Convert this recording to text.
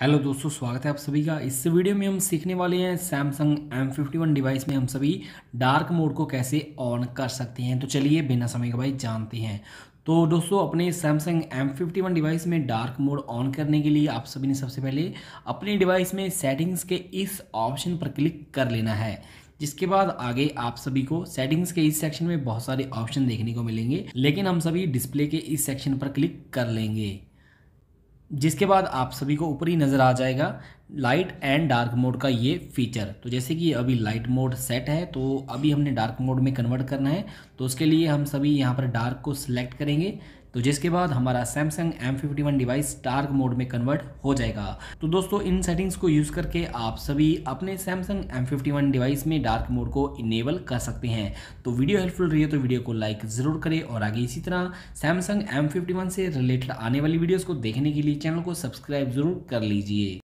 hello दोस्तों स्वागत है आप सभी का इस वीडियो में हम सीखने वाले हैं Samsung M fifty one device में हम सभी डार्क मोड को कैसे ऑन कर सकते हैं तो चलिए बिना समय के भाई जानते हैं तो दोस्तों अपने Samsung M fifty one device में डार्क मोड ऑन करने के लिए आप सभी ने सबसे पहले अपने डिवाइस में सेटिंग्स के इस ऑप्शन पर क्लिक कर लेना है जिसके बाद आगे आप सभी को सेटिंग्स के इस सेक्शन में बहुत सारे ऑप्शन देखने को मिलेंगे लेकिन हम सभी डिस्प्ले के इस सेक्शन पर क्लिक कर लेंगे जिसके बाद आप सभी को ऊपर ही नज़र आ जाएगा लाइट एंड डार्क मोड का ये फीचर तो जैसे कि अभी लाइट मोड सेट है तो अभी हमने डार्क मोड में कन्वर्ट करना है तो उसके लिए हम सभी यहाँ पर डार्क को सिलेक्ट करेंगे तो जिसके बाद हमारा Samsung M device dark mode में कन्वर्ट हो जाएगा तो दोस्तों इन सेटिंग्स को यूज़ करके आप सभी अपने सैमसंग एम डिवाइस में डार्क मोड को इनेबल कर सकते हैं तो वीडियो हेल्पफुल रही है तो वीडियो को लाइक ज़रूर करें और आगे इसी तरह सैमसंग एम से रिलेटेड आने वाली वीडियोज़ को देखने के लिए चैनल को सब्सक्राइब ज़रूर कर लीजिए